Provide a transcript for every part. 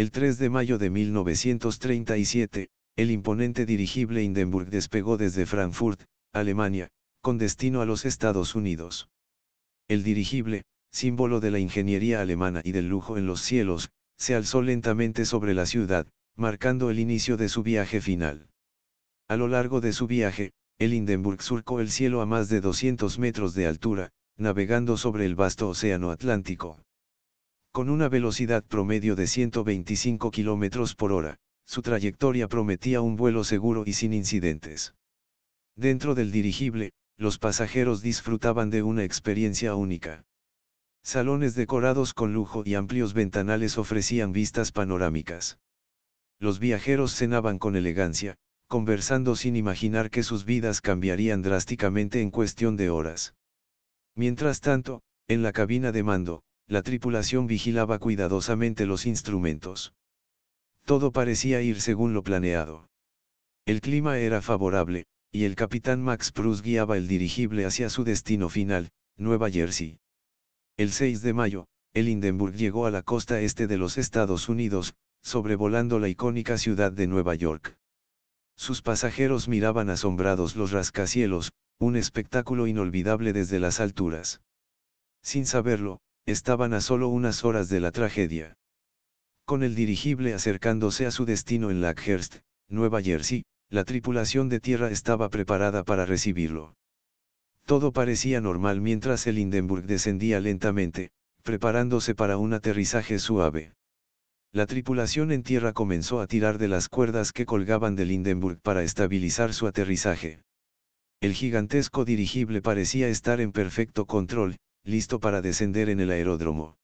El 3 de mayo de 1937, el imponente dirigible Hindenburg despegó desde Frankfurt, Alemania, con destino a los Estados Unidos. El dirigible, símbolo de la ingeniería alemana y del lujo en los cielos, se alzó lentamente sobre la ciudad, marcando el inicio de su viaje final. A lo largo de su viaje, el Hindenburg surcó el cielo a más de 200 metros de altura, navegando sobre el vasto océano Atlántico. Con una velocidad promedio de 125 km por hora, su trayectoria prometía un vuelo seguro y sin incidentes. Dentro del dirigible, los pasajeros disfrutaban de una experiencia única. Salones decorados con lujo y amplios ventanales ofrecían vistas panorámicas. Los viajeros cenaban con elegancia, conversando sin imaginar que sus vidas cambiarían drásticamente en cuestión de horas. Mientras tanto, en la cabina de mando, la tripulación vigilaba cuidadosamente los instrumentos. Todo parecía ir según lo planeado. El clima era favorable, y el capitán Max Prus guiaba el dirigible hacia su destino final, Nueva Jersey. El 6 de mayo, el Indenburg llegó a la costa este de los Estados Unidos, sobrevolando la icónica ciudad de Nueva York. Sus pasajeros miraban asombrados los rascacielos, un espectáculo inolvidable desde las alturas. Sin saberlo, estaban a solo unas horas de la tragedia. Con el dirigible acercándose a su destino en Lackhurst, Nueva Jersey, la tripulación de tierra estaba preparada para recibirlo. Todo parecía normal mientras el Hindenburg descendía lentamente, preparándose para un aterrizaje suave. La tripulación en tierra comenzó a tirar de las cuerdas que colgaban del Hindenburg para estabilizar su aterrizaje. El gigantesco dirigible parecía estar en perfecto control, listo para descender en el aeródromo.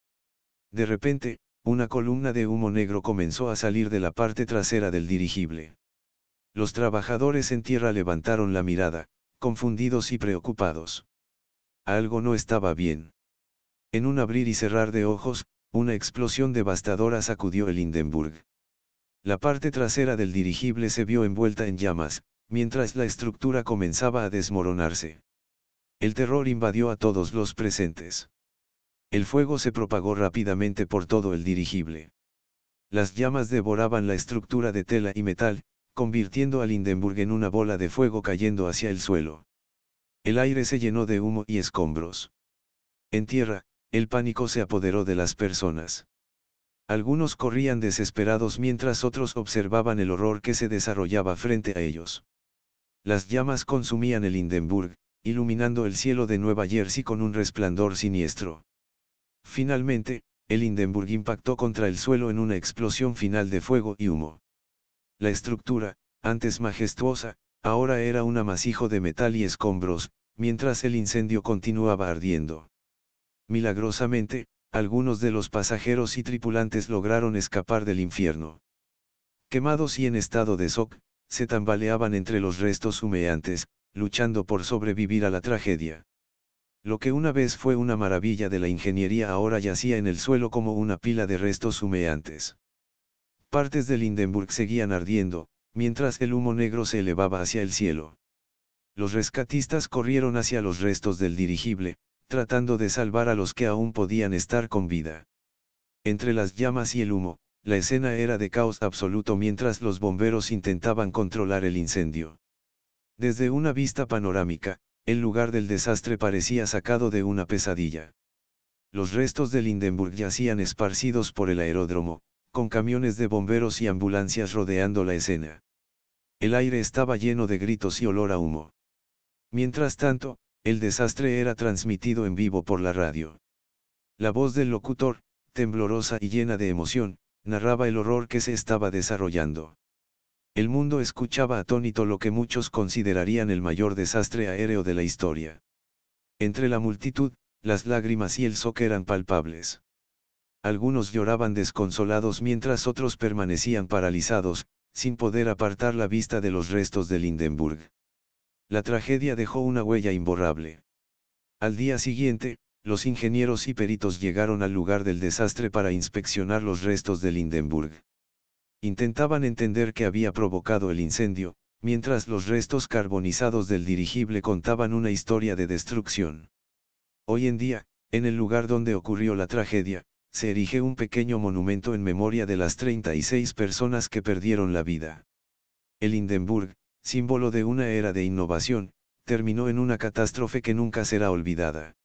De repente, una columna de humo negro comenzó a salir de la parte trasera del dirigible. Los trabajadores en tierra levantaron la mirada, confundidos y preocupados. Algo no estaba bien. En un abrir y cerrar de ojos, una explosión devastadora sacudió el Hindenburg. La parte trasera del dirigible se vio envuelta en llamas, mientras la estructura comenzaba a desmoronarse. El terror invadió a todos los presentes. El fuego se propagó rápidamente por todo el dirigible. Las llamas devoraban la estructura de tela y metal, convirtiendo al Lindenburg en una bola de fuego cayendo hacia el suelo. El aire se llenó de humo y escombros. En tierra, el pánico se apoderó de las personas. Algunos corrían desesperados mientras otros observaban el horror que se desarrollaba frente a ellos. Las llamas consumían el Hindenburg, iluminando el cielo de Nueva Jersey con un resplandor siniestro. Finalmente, el Hindenburg impactó contra el suelo en una explosión final de fuego y humo. La estructura, antes majestuosa, ahora era un amasijo de metal y escombros, mientras el incendio continuaba ardiendo. Milagrosamente, algunos de los pasajeros y tripulantes lograron escapar del infierno. Quemados y en estado de shock, se tambaleaban entre los restos humeantes, luchando por sobrevivir a la tragedia. Lo que una vez fue una maravilla de la ingeniería ahora yacía en el suelo como una pila de restos humeantes. Partes de Lindenburg seguían ardiendo, mientras el humo negro se elevaba hacia el cielo. Los rescatistas corrieron hacia los restos del dirigible, tratando de salvar a los que aún podían estar con vida. Entre las llamas y el humo, la escena era de caos absoluto mientras los bomberos intentaban controlar el incendio. Desde una vista panorámica, el lugar del desastre parecía sacado de una pesadilla. Los restos de Lindenburg yacían esparcidos por el aeródromo, con camiones de bomberos y ambulancias rodeando la escena. El aire estaba lleno de gritos y olor a humo. Mientras tanto, el desastre era transmitido en vivo por la radio. La voz del locutor, temblorosa y llena de emoción, narraba el horror que se estaba desarrollando. El mundo escuchaba atónito lo que muchos considerarían el mayor desastre aéreo de la historia. Entre la multitud, las lágrimas y el soque eran palpables. Algunos lloraban desconsolados mientras otros permanecían paralizados, sin poder apartar la vista de los restos de Lindenburg. La tragedia dejó una huella imborrable. Al día siguiente, los ingenieros y peritos llegaron al lugar del desastre para inspeccionar los restos de Lindenburg intentaban entender qué había provocado el incendio, mientras los restos carbonizados del dirigible contaban una historia de destrucción. Hoy en día, en el lugar donde ocurrió la tragedia, se erige un pequeño monumento en memoria de las 36 personas que perdieron la vida. El Hindenburg, símbolo de una era de innovación, terminó en una catástrofe que nunca será olvidada.